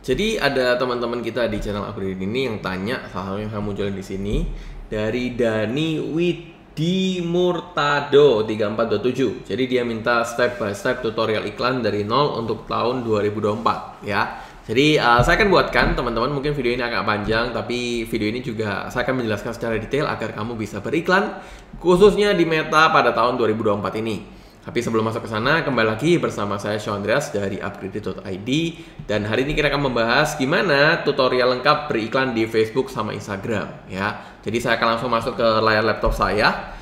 Jadi ada teman-teman kita di channel upgrade ini yang tanya salah satu yang kamu munculin di sini dari Dani Widi Murtado 3427. Jadi dia minta step by step tutorial iklan dari nol untuk tahun 2024 ya. Jadi uh, saya akan buatkan teman-teman mungkin video ini agak panjang tapi video ini juga saya akan menjelaskan secara detail agar kamu bisa beriklan khususnya di Meta pada tahun 2024 ini. Tapi sebelum masuk ke sana, kembali lagi bersama saya Sean Andreas dari upgrade.id dan hari ini kita akan membahas gimana tutorial lengkap beriklan di Facebook sama Instagram ya. Jadi saya akan langsung masuk ke layar laptop saya.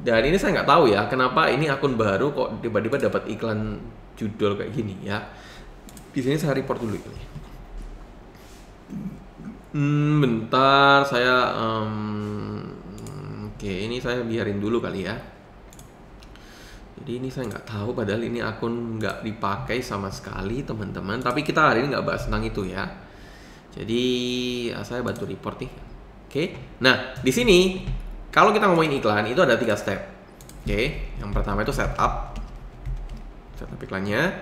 Dan ini saya nggak tahu ya kenapa ini akun baru kok tiba-tiba dapat iklan judul kayak gini ya. Di sini saya report dulu ini. Hmm, bentar saya um, oke okay, ini saya biarin dulu kali ya. Jadi ini saya nggak tahu padahal ini akun nggak dipakai sama sekali teman-teman. Tapi kita hari ini nggak bahas tentang itu ya. Jadi ah, saya bantu report nih. Oke. Nah di sini kalau kita ngomongin iklan itu ada tiga step. Oke. Yang pertama itu setup. Setup iklannya.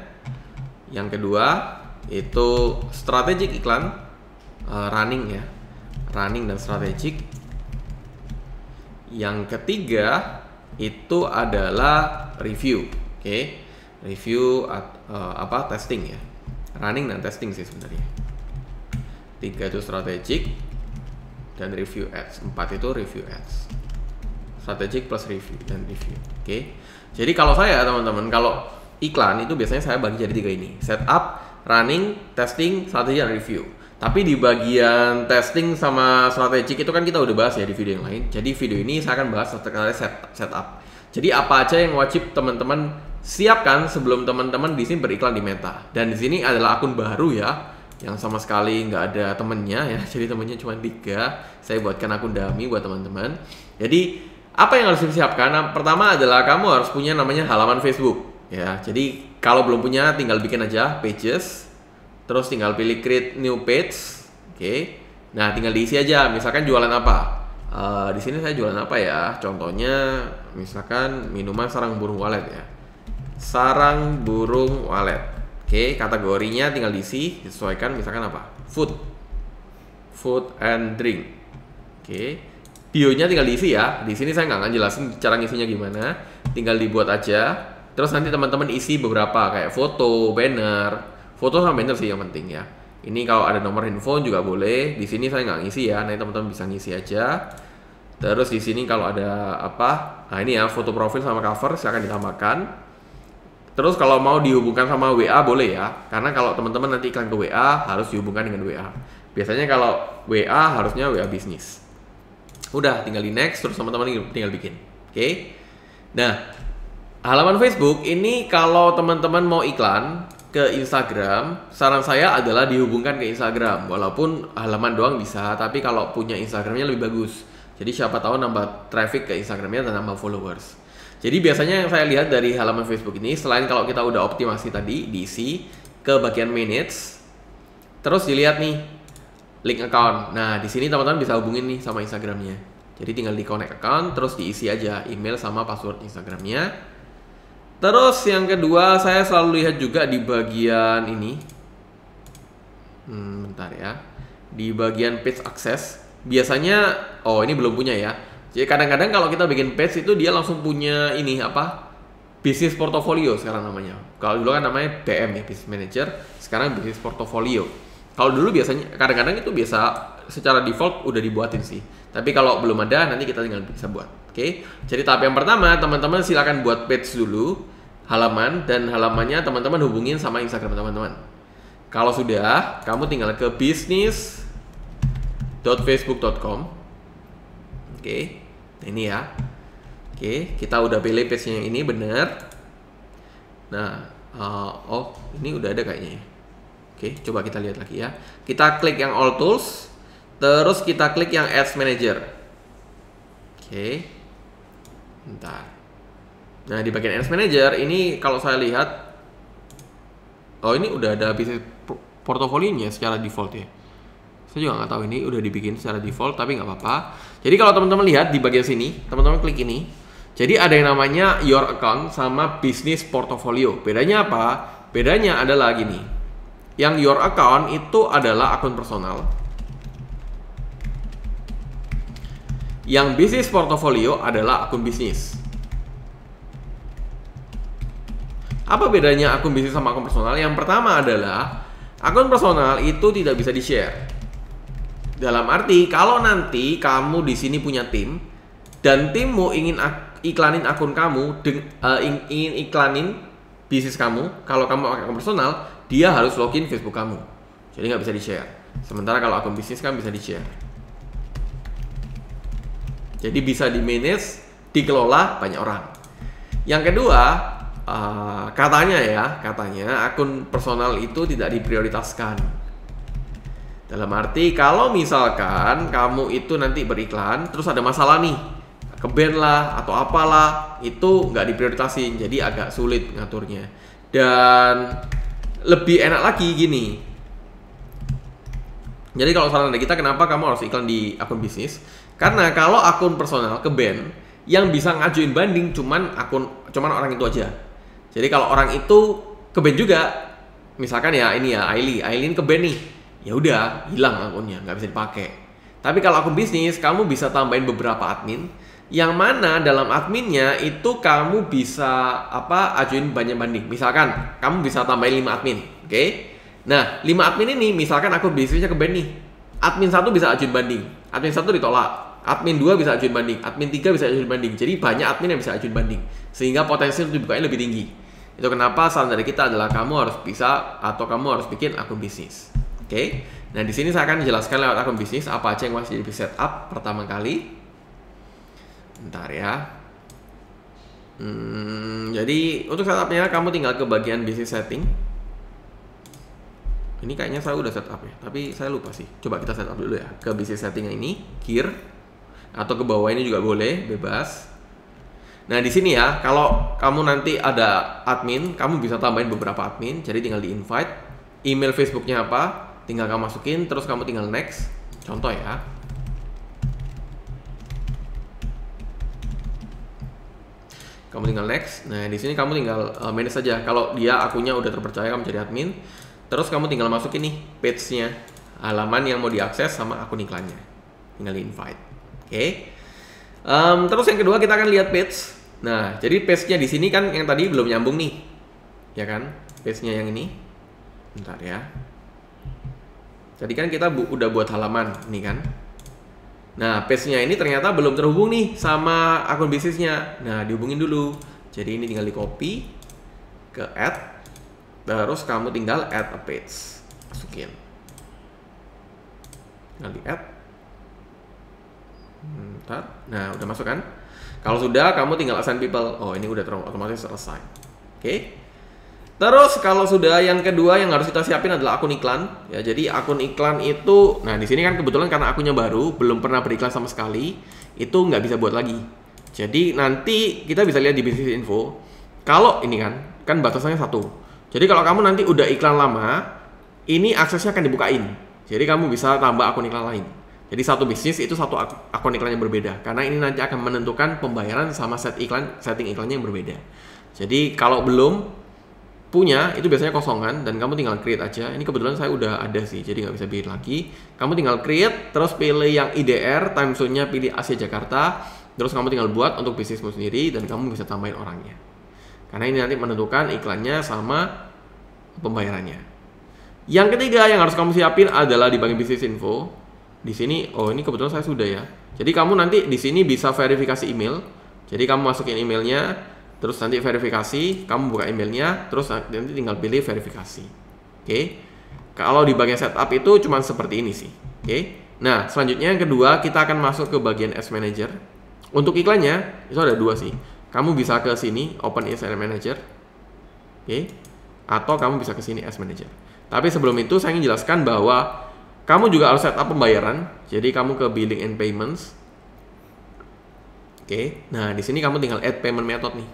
Yang kedua itu strategic iklan uh, running ya. Running dan strategic. Yang ketiga itu adalah review, oke? Okay? Review at, uh, apa testing ya, running dan testing sih sebenarnya. Tiga itu strategic dan review ads. Empat itu review ads. Strategic plus review dan review, oke? Okay? Jadi kalau saya teman-teman kalau iklan itu biasanya saya bagi jadi tiga ini, setup, running, testing, strategi dan review tapi di bagian testing sama strategic itu kan kita udah bahas ya di video yang lain. Jadi video ini saya akan bahas terkait set, setup. Jadi apa aja yang wajib teman-teman siapkan sebelum teman-teman di sini beriklan di Meta. Dan di sini adalah akun baru ya yang sama sekali nggak ada temennya ya jadi temennya cuma tiga saya buatkan akun dummy buat teman-teman jadi apa yang harus disiapkan nah, pertama adalah kamu harus punya namanya halaman Facebook ya jadi kalau belum punya tinggal bikin aja pages terus tinggal pilih create new page oke okay. nah tinggal diisi aja misalkan jualan apa uh, di sini saya jualan apa ya contohnya misalkan minuman sarang burung walet ya sarang burung walet oke okay. kategorinya tinggal diisi sesuaikan misalkan apa food food and drink oke okay. bionya tinggal diisi ya di sini saya nggak akan jelasin cara ngisinya gimana tinggal dibuat aja terus nanti teman-teman isi beberapa kayak foto banner foto sama banner sih yang penting ya. Ini kalau ada nomor handphone juga boleh. Di sini saya nggak ngisi ya, nanti teman-teman bisa ngisi aja. Terus di sini kalau ada apa, nah ini ya foto profil sama cover saya akan ditambahkan. Terus kalau mau dihubungkan sama WA boleh ya, karena kalau teman-teman nanti iklan ke WA harus dihubungkan dengan WA. Biasanya kalau WA harusnya WA bisnis. Udah, tinggal di next, terus teman-teman tinggal bikin. Oke? Okay? Nah, halaman Facebook ini kalau teman-teman mau iklan, ke Instagram, saran saya adalah dihubungkan ke Instagram. Walaupun halaman doang bisa, tapi kalau punya Instagramnya lebih bagus. Jadi siapa tahu nambah traffic ke Instagramnya dan nambah followers. Jadi biasanya yang saya lihat dari halaman Facebook ini, selain kalau kita udah optimasi tadi, diisi ke bagian minutes, terus dilihat nih link account. Nah di sini teman-teman bisa hubungin nih sama Instagramnya. Jadi tinggal di connect account, terus diisi aja email sama password Instagramnya Terus yang kedua saya selalu lihat juga di bagian ini. Hmm, bentar ya. Di bagian page access biasanya oh ini belum punya ya. Jadi kadang-kadang kalau kita bikin page itu dia langsung punya ini apa? business portfolio sekarang namanya. Kalau dulu kan namanya BM ya, business manager, sekarang business portfolio. Kalau dulu biasanya kadang-kadang itu biasa secara default udah dibuatin sih. Tapi kalau belum ada nanti kita tinggal bisa buat. Oke, jadi tahap yang pertama teman-teman silakan buat page dulu halaman dan halamannya teman-teman hubungin sama Instagram teman-teman. Kalau sudah, kamu tinggal ke bisnis.facebook.com. Oke, ini ya. Oke, kita udah pilih page yang ini benar. Nah, uh, oh ini udah ada kayaknya. Ya. Oke, coba kita lihat lagi ya. Kita klik yang all tools, terus kita klik yang ads manager. Oke. Bentar. Nah, di bagian Ads Manager ini kalau saya lihat oh ini udah ada bisnis portofolinya secara default ya. Saya juga nggak tahu ini udah dibikin secara default tapi nggak apa-apa. Jadi kalau teman-teman lihat di bagian sini, teman-teman klik ini. Jadi ada yang namanya your account sama business portofolio Bedanya apa? Bedanya adalah gini. Yang your account itu adalah akun personal Yang bisnis portofolio adalah akun bisnis. Apa bedanya akun bisnis sama akun personal? Yang pertama adalah akun personal itu tidak bisa di-share. Dalam arti kalau nanti kamu di sini punya tim dan timmu ingin iklanin akun kamu eh, ingin iklanin bisnis kamu, kalau kamu pakai akun personal, dia harus login Facebook kamu. Jadi nggak bisa di-share. Sementara kalau akun bisnis kan bisa di-share. Jadi bisa di manage, dikelola banyak orang. Yang kedua, eh, katanya ya, katanya akun personal itu tidak diprioritaskan. Dalam arti kalau misalkan kamu itu nanti beriklan, terus ada masalah nih, keben lah atau apalah, itu nggak diprioritasin, jadi agak sulit ngaturnya. Dan lebih enak lagi gini. Jadi kalau saran dari kita, kenapa kamu harus iklan di akun bisnis? Karena kalau akun personal ke band yang bisa ngajuin banding cuman akun cuman orang itu aja. Jadi kalau orang itu ke band juga, misalkan ya ini ya Aili, Ailin ke band nih, ya udah hilang akunnya, nggak bisa dipakai. Tapi kalau akun bisnis, kamu bisa tambahin beberapa admin yang mana dalam adminnya itu kamu bisa apa ajuin banyak banding. Misalkan kamu bisa tambahin 5 admin, oke? Okay? Nah, 5 admin ini misalkan akun bisnisnya ke band nih. Admin satu bisa ajuin banding, admin satu ditolak, admin 2 bisa ajuin banding, admin 3 bisa ajuin banding. Jadi banyak admin yang bisa ajuin banding. Sehingga potensi untuk dibukanya lebih tinggi. Itu kenapa saran dari kita adalah kamu harus bisa atau kamu harus bikin akun bisnis. Oke. Okay? Nah, di sini saya akan jelaskan lewat akun bisnis apa aja yang masih di setup pertama kali. Bentar ya. Hmm, jadi untuk setupnya kamu tinggal ke bagian bisnis setting. Ini kayaknya saya udah setup ya, tapi saya lupa sih. Coba kita setup dulu ya ke bisnis setting ini, gear atau ke bawah ini juga boleh, bebas. Nah, di sini ya, kalau kamu nanti ada admin, kamu bisa tambahin beberapa admin, jadi tinggal di invite, email Facebooknya apa, tinggal kamu masukin, terus kamu tinggal next. Contoh ya. Kamu tinggal next. Nah, di sini kamu tinggal uh, manage saja. Kalau dia akunnya udah terpercaya, kamu jadi admin. Terus kamu tinggal masukin nih page-nya, halaman yang mau diakses sama akun iklannya. Tinggal di invite okay. um, terus yang kedua kita akan lihat page nah jadi page nya di sini kan yang tadi belum nyambung nih ya kan page nya yang ini bentar ya jadi kan kita bu udah buat halaman nih kan nah page nya ini ternyata belum terhubung nih sama akun bisnisnya nah dihubungin dulu jadi ini tinggal di copy ke add terus kamu tinggal add a page masukin tinggal di add Bentar. Nah, udah masuk kan? Kalau sudah, kamu tinggal assign people. Oh, ini udah otomatis selesai. Oke. Okay. Terus kalau sudah yang kedua yang harus kita siapin adalah akun iklan. Ya, jadi akun iklan itu, nah di sini kan kebetulan karena akunnya baru, belum pernah beriklan sama sekali, itu nggak bisa buat lagi. Jadi nanti kita bisa lihat di bisnis info. Kalau ini kan, kan batasannya satu. Jadi kalau kamu nanti udah iklan lama, ini aksesnya akan dibukain. Jadi kamu bisa tambah akun iklan lain. Jadi satu bisnis itu satu akun iklan yang berbeda karena ini nanti akan menentukan pembayaran sama set iklan setting iklannya yang berbeda. Jadi kalau belum punya itu biasanya kosongan dan kamu tinggal create aja. Ini kebetulan saya udah ada sih, jadi nggak bisa bikin lagi. Kamu tinggal create, terus pilih yang IDR, time zone-nya pilih Asia Jakarta, terus kamu tinggal buat untuk bisnismu sendiri dan kamu bisa tambahin orangnya. Karena ini nanti menentukan iklannya sama pembayarannya. Yang ketiga yang harus kamu siapin adalah di bagian bisnis info di sini oh ini kebetulan saya sudah ya jadi kamu nanti di sini bisa verifikasi email jadi kamu masukin emailnya terus nanti verifikasi kamu buka emailnya terus nanti tinggal pilih verifikasi oke okay. kalau di bagian setup itu cuma seperti ini sih oke okay. nah selanjutnya yang kedua kita akan masuk ke bagian Ads Manager untuk iklannya itu ada dua sih kamu bisa ke sini open Ads Manager oke okay. atau kamu bisa ke sini Ads Manager tapi sebelum itu saya ingin jelaskan bahwa kamu juga harus setup pembayaran. Jadi kamu ke billing and payments. Oke. Nah, di sini kamu tinggal add payment method nih.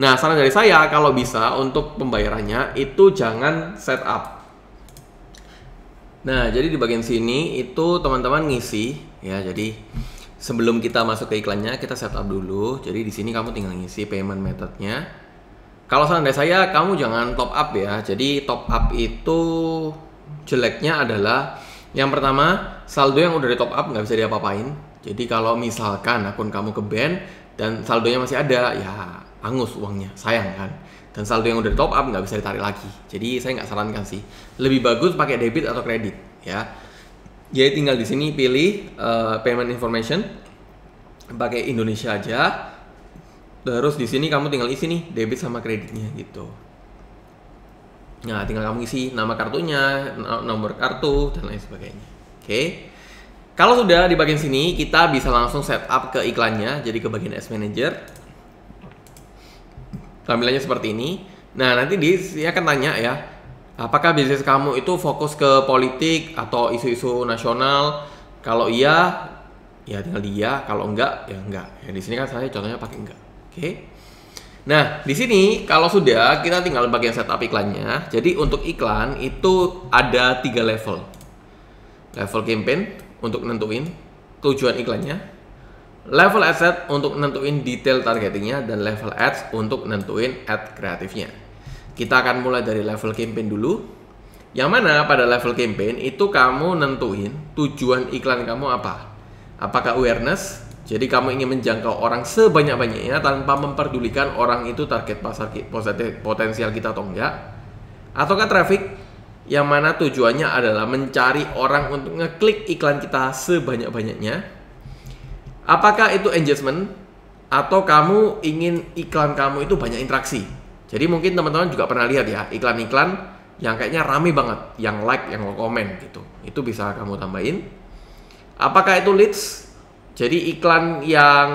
Nah, saran dari saya kalau bisa untuk pembayarannya itu jangan setup. Nah, jadi di bagian sini itu teman-teman ngisi ya. Jadi sebelum kita masuk ke iklannya kita setup dulu. Jadi di sini kamu tinggal ngisi payment methodnya. Kalau saran dari saya, kamu jangan top up ya. Jadi top up itu jeleknya adalah yang pertama saldo yang udah di top up nggak bisa diapa-apain. Jadi kalau misalkan akun kamu ke band dan saldonya masih ada, ya angus uangnya, sayang kan. Dan saldo yang udah di top up nggak bisa ditarik lagi. Jadi saya nggak sarankan sih. Lebih bagus pakai debit atau kredit ya. Jadi ya, tinggal di sini pilih uh, payment information pakai Indonesia aja. Terus di sini kamu tinggal isi nih debit sama kreditnya gitu. Nah, tinggal kamu isi nama kartunya, nomor kartu, dan lain sebagainya. Oke. Okay. Kalau sudah di bagian sini, kita bisa langsung setup ke iklannya, jadi ke bagian Ads Manager. Tampilannya seperti ini. Nah, nanti dia akan tanya ya, apakah bisnis kamu itu fokus ke politik atau isu-isu nasional? Kalau iya, ya tinggal dia. Kalau enggak, ya enggak. Ya, di sini kan saya contohnya pakai enggak. Oke. Okay. Nah, di sini kalau sudah kita tinggal bagian setup iklannya. Jadi untuk iklan itu ada tiga level. Level campaign untuk nentuin tujuan iklannya. Level asset untuk nentuin detail targetingnya dan level ads untuk nentuin ad kreatifnya. Kita akan mulai dari level campaign dulu. Yang mana pada level campaign itu kamu nentuin tujuan iklan kamu apa. Apakah awareness, jadi kamu ingin menjangkau orang sebanyak-banyaknya tanpa memperdulikan orang itu target pasar potensial kita atau enggak. Ataukah traffic yang mana tujuannya adalah mencari orang untuk ngeklik iklan kita sebanyak-banyaknya. Apakah itu engagement atau kamu ingin iklan kamu itu banyak interaksi? Jadi mungkin teman-teman juga pernah lihat ya iklan-iklan yang kayaknya rame banget, yang like, yang komen gitu. Itu bisa kamu tambahin. Apakah itu leads jadi iklan yang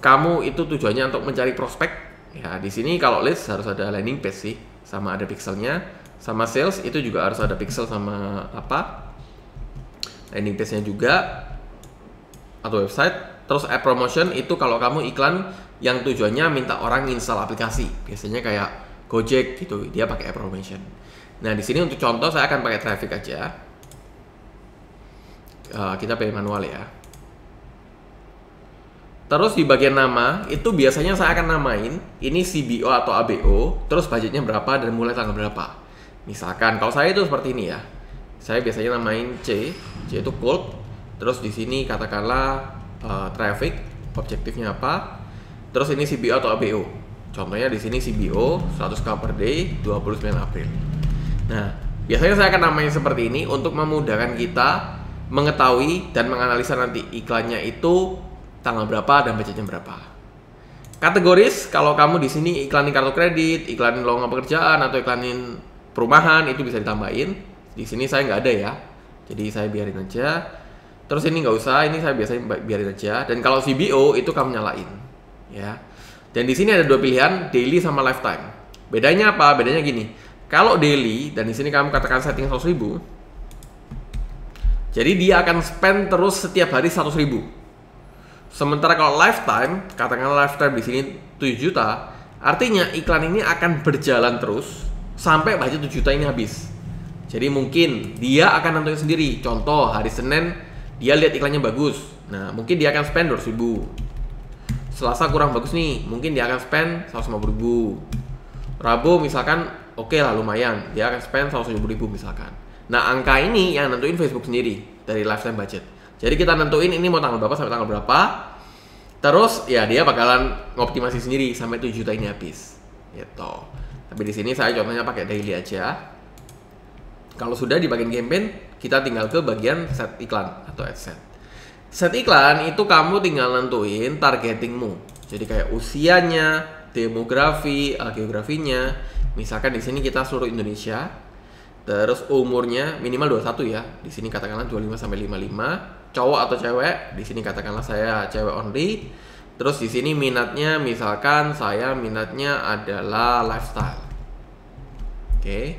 kamu itu tujuannya untuk mencari prospek, ya di sini kalau list harus ada landing page sih, sama ada pixelnya, sama sales itu juga harus ada pixel sama apa landing page-nya juga atau website. Terus app promotion itu kalau kamu iklan yang tujuannya minta orang install aplikasi, biasanya kayak Gojek gitu, dia pakai app promotion. Nah di sini untuk contoh saya akan pakai traffic aja. Uh, kita pilih manual ya. Terus di bagian nama itu biasanya saya akan namain ini CBO atau ABO, terus budgetnya berapa dan mulai tanggal berapa. Misalkan kalau saya itu seperti ini ya. Saya biasanya namain C, C itu cold. Terus di sini katakanlah uh, traffic, objektifnya apa. Terus ini CBO atau ABO. Contohnya di sini CBO 100k per day 29 April. Nah, biasanya saya akan namain seperti ini untuk memudahkan kita mengetahui dan menganalisa nanti iklannya itu tanggal berapa dan budgetnya berapa. Kategoris kalau kamu di sini iklanin kartu kredit, iklanin lowongan pekerjaan atau iklanin perumahan itu bisa ditambahin. Di sini saya nggak ada ya, jadi saya biarin aja. Terus ini nggak usah, ini saya biasanya biarin aja. Dan kalau CBO itu kamu nyalain, ya. Dan di sini ada dua pilihan, daily sama lifetime. Bedanya apa? Bedanya gini. Kalau daily dan di sini kamu katakan setting 100.000, jadi dia akan spend terus setiap hari 100 ribu. Sementara kalau lifetime, katakanlah lifetime di sini 7 juta, artinya iklan ini akan berjalan terus sampai budget 7 juta ini habis. Jadi mungkin dia akan nentuin sendiri. Contoh hari Senin dia lihat iklannya bagus. Nah, mungkin dia akan spend 200 ribu. Selasa kurang bagus nih, mungkin dia akan spend 150 ribu. Rabu misalkan oke okay lah lumayan, dia akan spend 170 ribu misalkan. Nah, angka ini yang nentuin Facebook sendiri dari lifetime budget. Jadi kita nentuin ini mau tanggal berapa sampai tanggal berapa. Terus ya dia bakalan ngoptimasi sendiri sampai 7 juta ini habis. Gitu. Tapi di sini saya contohnya pakai daily aja. Kalau sudah di bagian campaign, kita tinggal ke bagian set iklan atau adset. Set iklan itu kamu tinggal nentuin targetingmu. Jadi kayak usianya, demografi, eh, geografinya. Misalkan di sini kita seluruh Indonesia. Terus umurnya minimal 21 ya. Di sini katakanlah 25 sampai 55 cowok atau cewek di sini katakanlah saya cewek only terus di sini minatnya misalkan saya minatnya adalah lifestyle oke okay.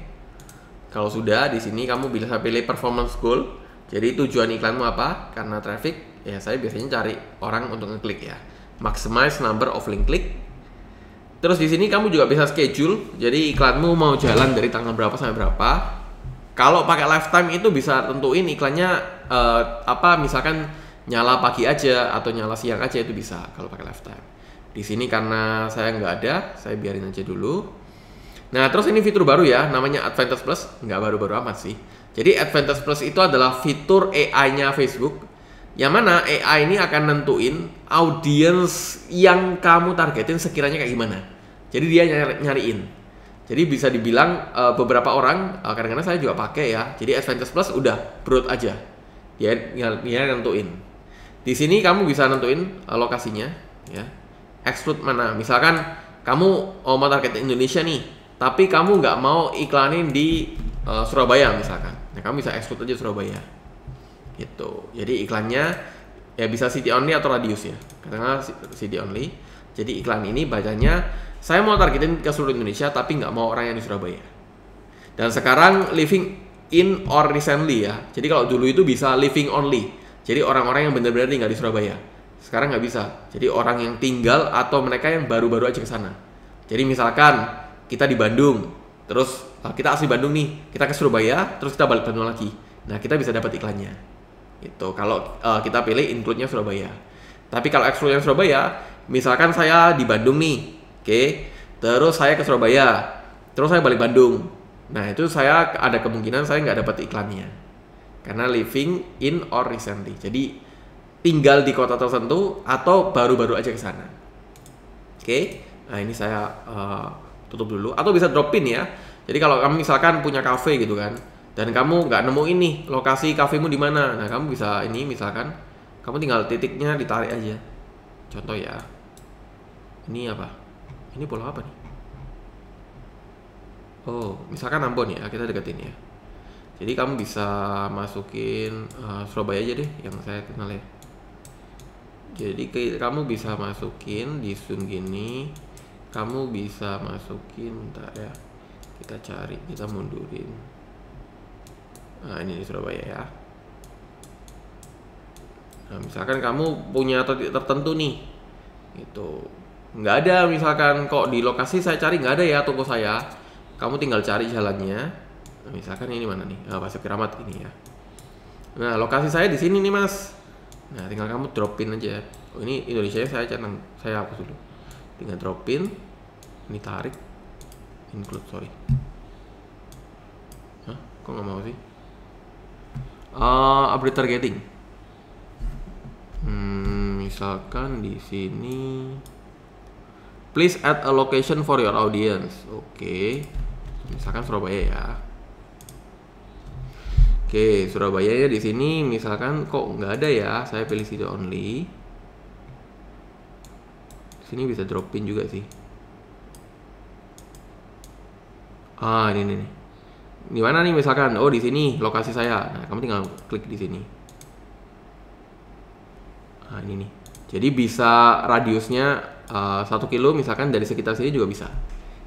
kalau sudah di sini kamu bisa pilih performance goal jadi tujuan iklanmu apa karena traffic ya saya biasanya cari orang untuk ngeklik ya maximize number of link click terus di sini kamu juga bisa schedule jadi iklanmu mau jalan dari tanggal berapa sampai berapa kalau pakai lifetime itu bisa tentuin iklannya uh, apa misalkan nyala pagi aja atau nyala siang aja itu bisa kalau pakai lifetime. Di sini karena saya nggak ada, saya biarin aja dulu. Nah, terus ini fitur baru ya, namanya Advantage Plus, nggak baru-baru amat sih. Jadi Advantage Plus itu adalah fitur AI-nya Facebook yang mana AI ini akan nentuin audiens yang kamu targetin sekiranya kayak gimana. Jadi dia nyari nyariin. Jadi bisa dibilang uh, beberapa orang uh, kadang-kadang saya juga pakai ya. Jadi Adventures Plus udah perut aja. Dia dia nentuin. Di sini kamu bisa nentuin uh, lokasinya ya. Exclude mana? Misalkan kamu oh, mau target Indonesia nih, tapi kamu nggak mau iklanin di uh, Surabaya misalkan. Nah, kamu bisa exclude aja Surabaya. Gitu. Jadi iklannya ya bisa city only atau radius ya. Katakanlah city only jadi iklan ini bacanya saya mau targetin ke seluruh Indonesia tapi nggak mau orang yang di Surabaya. Dan sekarang living in or recently ya. Jadi kalau dulu itu bisa living only. Jadi orang-orang yang benar-benar tinggal di Surabaya. Sekarang nggak bisa. Jadi orang yang tinggal atau mereka yang baru-baru aja ke sana. Jadi misalkan kita di Bandung, terus ah, kita asli Bandung nih, kita ke Surabaya, terus kita balik Bandung lagi. Nah, kita bisa dapat iklannya. Itu Kalau uh, kita pilih include-nya Surabaya. Tapi kalau exclude-nya Surabaya, misalkan saya di Bandung nih, oke, okay? terus saya ke Surabaya, terus saya balik Bandung. Nah itu saya ada kemungkinan saya nggak dapat iklannya, karena living in or recently. Jadi tinggal di kota tertentu atau baru-baru aja ke sana. Oke, okay? nah ini saya uh, tutup dulu. Atau bisa drop in ya. Jadi kalau kamu misalkan punya cafe gitu kan, dan kamu nggak nemu ini lokasi kafemu di mana, nah kamu bisa ini misalkan kamu tinggal titiknya ditarik aja. Contoh ya. Ini apa? Ini bola apa nih? Oh, misalkan Ambon ya, kita deketin ya. Jadi kamu bisa masukin uh, Surabaya aja deh, yang saya kenal ya. Jadi kamu bisa masukin di zoom gini, kamu bisa masukin, tak ya. Kita cari, kita mundurin. Nah, ini di Surabaya ya. Nah, misalkan kamu punya tertentu nih, itu nggak ada misalkan kok di lokasi saya cari nggak ada ya toko saya kamu tinggal cari jalannya nah, misalkan ini mana nih oh, eh, Pasir Keramat ini ya nah lokasi saya di sini nih mas nah tinggal kamu dropin aja oh, ini Indonesia saya canang saya hapus dulu tinggal dropin ini tarik include sorry Hah? kok nggak mau sih uh, update targeting hmm, misalkan di sini Please add a location for your audience. Oke. Okay. Misalkan Surabaya ya. Oke, okay, Surabaya ya di sini misalkan kok nggak ada ya. Saya pilih situ only. Di sini bisa drop in juga sih. Ah, ini nih. Di mana nih misalkan? Oh, di sini lokasi saya. Nah, kamu tinggal klik di sini. Nah, ini nih. Jadi bisa radiusnya Eh, satu uh, kilo misalkan dari sekitar sini juga bisa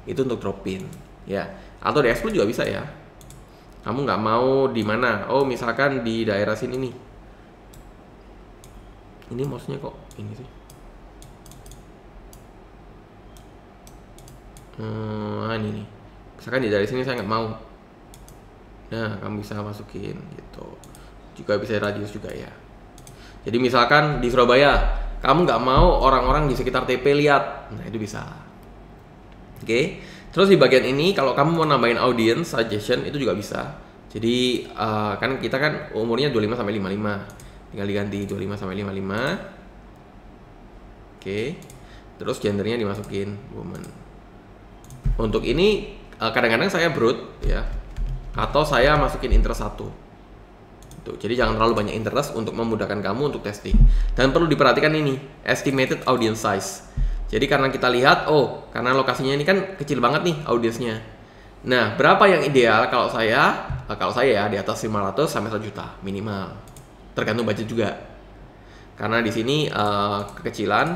itu untuk drop in ya atau di explode juga bisa ya kamu nggak mau di mana oh misalkan di daerah sini nih ini mouse-nya kok ini sih hmm, nah ini nih misalkan di dari sini saya nggak mau nah kamu bisa masukin gitu juga bisa radius juga ya jadi misalkan di Surabaya kamu nggak mau orang-orang di sekitar TP lihat nah itu bisa oke okay? terus di bagian ini kalau kamu mau nambahin audience suggestion itu juga bisa jadi uh, kan kita kan umurnya 25 sampai 55 tinggal diganti 25 sampai 55 oke okay. terus gendernya dimasukin woman untuk ini eh, kadang-kadang uh, saya brute ya atau saya masukin interest satu Tuh, gitu. jadi jangan terlalu banyak interest untuk memudahkan kamu untuk testing. Dan perlu diperhatikan ini, estimated audience size. Jadi karena kita lihat, oh, karena lokasinya ini kan kecil banget nih audiensnya. Nah, berapa yang ideal kalau saya? Eh, kalau saya ya di atas 500 sampai 1 juta minimal. Tergantung budget juga. Karena di sini uh, kekecilan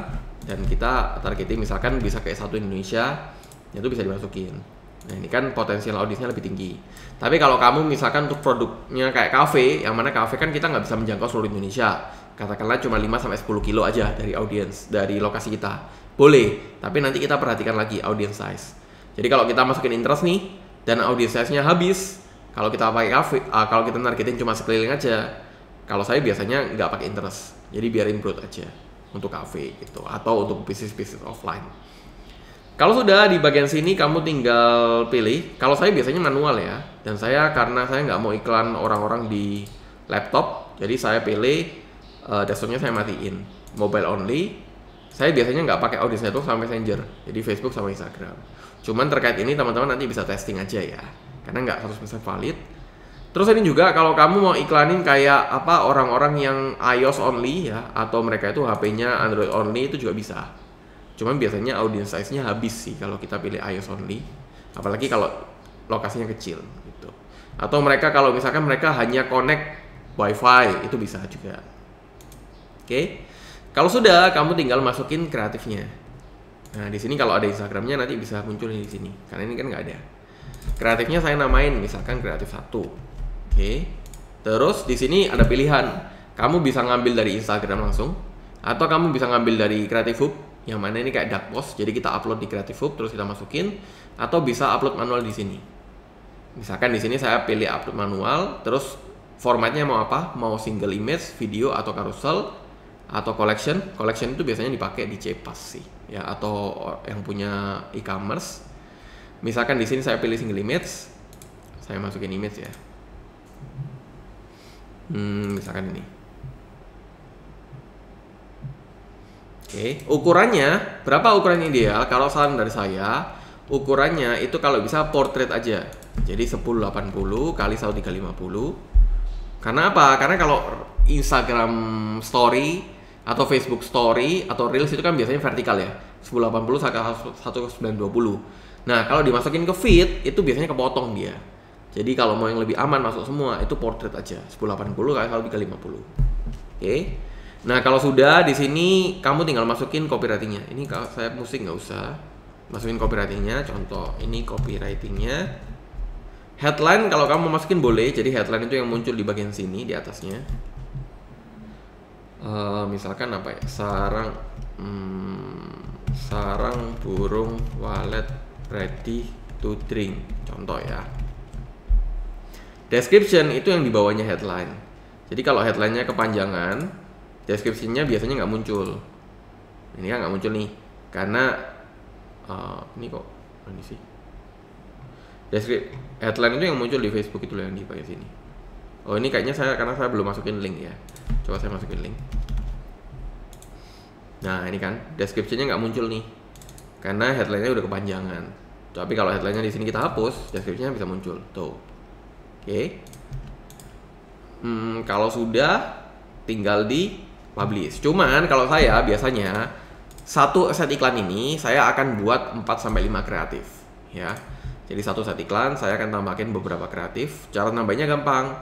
dan kita targeting misalkan bisa kayak satu Indonesia, itu bisa dimasukin. Nah ini kan potensial audiensnya lebih tinggi. Tapi kalau kamu misalkan untuk produknya kayak kafe, yang mana kafe kan kita nggak bisa menjangkau seluruh Indonesia. Katakanlah cuma 5 sampai 10 kilo aja dari audiens dari lokasi kita. Boleh, tapi nanti kita perhatikan lagi audience size. Jadi kalau kita masukin interest nih dan audience size-nya habis, kalau kita pakai kafe, uh, kalau kita targetin cuma sekeliling aja, kalau saya biasanya nggak pakai interest. Jadi biarin growth aja untuk kafe gitu atau untuk bisnis-bisnis offline. Kalau sudah di bagian sini kamu tinggal pilih. Kalau saya biasanya manual ya, dan saya karena saya nggak mau iklan orang-orang di laptop, jadi saya pilih uh, desktopnya saya matiin, mobile only. Saya biasanya nggak pakai audience network sama messenger, jadi Facebook sama Instagram. Cuman terkait ini teman-teman nanti bisa testing aja ya, karena nggak 100% valid. Terus ini juga kalau kamu mau iklanin kayak apa orang-orang yang iOS only ya atau mereka itu HP-nya Android only itu juga bisa cuman biasanya audience size-nya habis sih kalau kita pilih iOS only apalagi kalau lokasinya kecil gitu atau mereka kalau misalkan mereka hanya connect WiFi itu bisa juga oke okay? kalau sudah kamu tinggal masukin kreatifnya nah di sini kalau ada Instagramnya nanti bisa muncul di sini karena ini kan nggak ada kreatifnya saya namain misalkan kreatif satu oke okay? terus di sini ada pilihan kamu bisa ngambil dari Instagram langsung atau kamu bisa ngambil dari kreatif Hub yang mana ini kayak dark post jadi kita upload di Creative Hub terus kita masukin atau bisa upload manual di sini misalkan di sini saya pilih upload manual terus formatnya mau apa mau single image video atau carousel atau collection collection itu biasanya dipakai di cepas sih ya atau yang punya e-commerce misalkan di sini saya pilih single image saya masukin image ya hmm, misalkan ini Oke, okay. ukurannya berapa ukuran ideal? Kalau saran dari saya, ukurannya itu kalau bisa portrait aja. Jadi 1080 kali 1350. Karena apa? Karena kalau Instagram story atau Facebook story atau reels itu kan biasanya vertikal ya. 1080 1920. Nah, kalau dimasukin ke feed itu biasanya kepotong dia. Jadi kalau mau yang lebih aman masuk semua itu portrait aja. 1080 kali 1350. Oke. Okay. Nah kalau sudah di sini kamu tinggal masukin copywritingnya. Ini kalau saya musik nggak usah masukin copywritingnya. Contoh ini copywritingnya. Headline kalau kamu masukin boleh. Jadi headline itu yang muncul di bagian sini di atasnya. Uh, misalkan apa ya sarang hmm, sarang burung walet ready to drink contoh ya description itu yang di headline jadi kalau headlinenya kepanjangan deskripsinya biasanya nggak muncul ini kan nggak muncul nih karena uh, ini kok ini sih deskrip headline itu yang muncul di Facebook itu yang dipakai sini oh ini kayaknya saya karena saya belum masukin link ya coba saya masukin link nah ini kan deskripsinya nggak muncul nih karena headline-nya udah kepanjangan tapi kalau headline-nya di sini kita hapus deskripsinya bisa muncul tuh oke okay. hmm, kalau sudah tinggal di Publish. Cuman kalau saya biasanya satu set iklan ini saya akan buat 4 sampai 5 kreatif ya. Jadi satu set iklan saya akan tambahkan beberapa kreatif. Cara nambahnya gampang.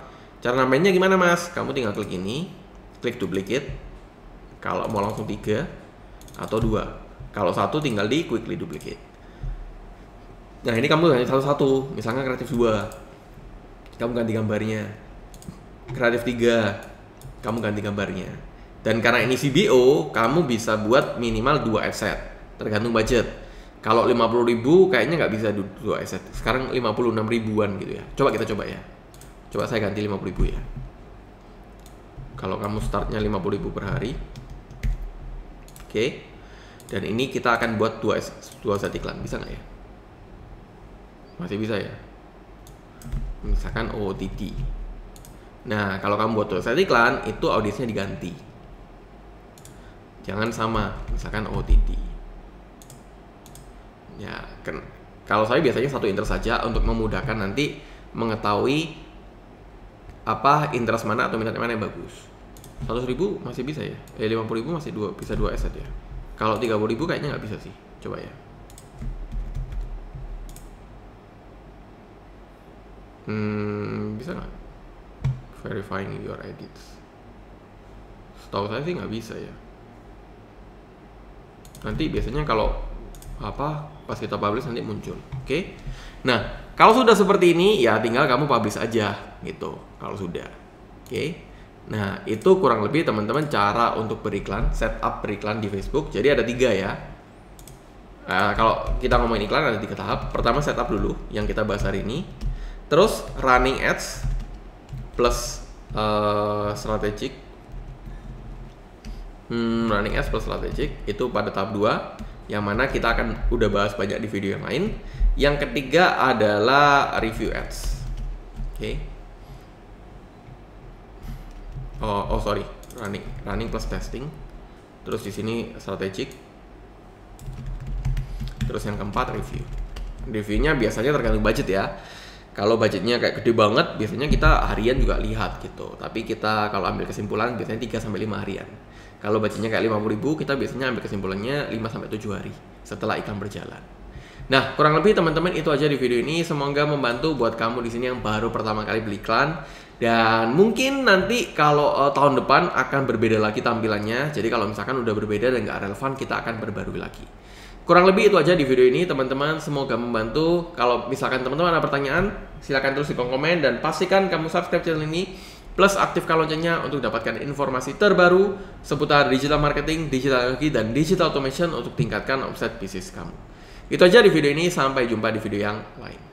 Cara nambahnya gimana mas? Kamu tinggal klik ini, klik duplicate. Kalau mau langsung tiga atau dua. Kalau satu tinggal di quickly duplicate. Nah ini kamu ganti satu-satu. Misalnya kreatif dua, kamu ganti gambarnya. Kreatif tiga, kamu ganti gambarnya dan karena ini CBO, kamu bisa buat minimal 2 asset, tergantung budget. Kalau 50 ribu kayaknya nggak bisa 2 aset. Sekarang 56 ribuan gitu ya. Coba kita coba ya. Coba saya ganti 50 ribu ya. Kalau kamu startnya 50 ribu per hari. Oke. Okay. Dan ini kita akan buat 2 aset, 2 iklan. Bisa nggak ya? Masih bisa ya? Misalkan OTT. Nah, kalau kamu buat website iklan, itu audisinya diganti jangan sama misalkan OTT ya kan kalau saya biasanya satu interest saja untuk memudahkan nanti mengetahui apa interest mana atau minat mana yang bagus 100 ribu masih bisa ya eh 50 ribu masih dua bisa 2 aset ya kalau 30 ribu kayaknya nggak bisa sih coba ya hmm, bisa nggak verifying your edits setahu saya sih nggak bisa ya nanti biasanya kalau apa pas kita publish nanti muncul oke okay? nah kalau sudah seperti ini ya tinggal kamu publish aja gitu kalau sudah oke okay? nah itu kurang lebih teman-teman cara untuk beriklan setup beriklan di Facebook jadi ada tiga ya Nah, kalau kita ngomongin iklan ada tiga tahap. Pertama setup dulu yang kita bahas hari ini. Terus running ads plus uh, strategic hmm, running ads plus strategic itu pada tahap 2 yang mana kita akan udah bahas banyak di video yang lain. Yang ketiga adalah review ads. Oke. Okay. Oh, oh sorry, running, running plus testing. Terus di sini strategic. Terus yang keempat review. Reviewnya biasanya tergantung budget ya kalau budgetnya kayak gede banget biasanya kita harian juga lihat gitu tapi kita kalau ambil kesimpulan biasanya 3 sampai 5 harian kalau budgetnya kayak 50 ribu, kita biasanya ambil kesimpulannya 5-7 hari setelah iklan berjalan. Nah, kurang lebih teman-teman itu aja di video ini. Semoga membantu buat kamu di sini yang baru pertama kali beli iklan. Dan mungkin nanti kalau uh, tahun depan akan berbeda lagi tampilannya. Jadi kalau misalkan udah berbeda dan nggak relevan, kita akan berbarui lagi. Kurang lebih itu aja di video ini teman-teman, semoga membantu. Kalau misalkan teman-teman ada pertanyaan, silahkan terus di komen dan pastikan kamu subscribe channel ini plus aktifkan loncengnya untuk dapatkan informasi terbaru seputar digital marketing, digital energi, dan digital automation untuk tingkatkan omset bisnis kamu. Itu aja di video ini, sampai jumpa di video yang lain.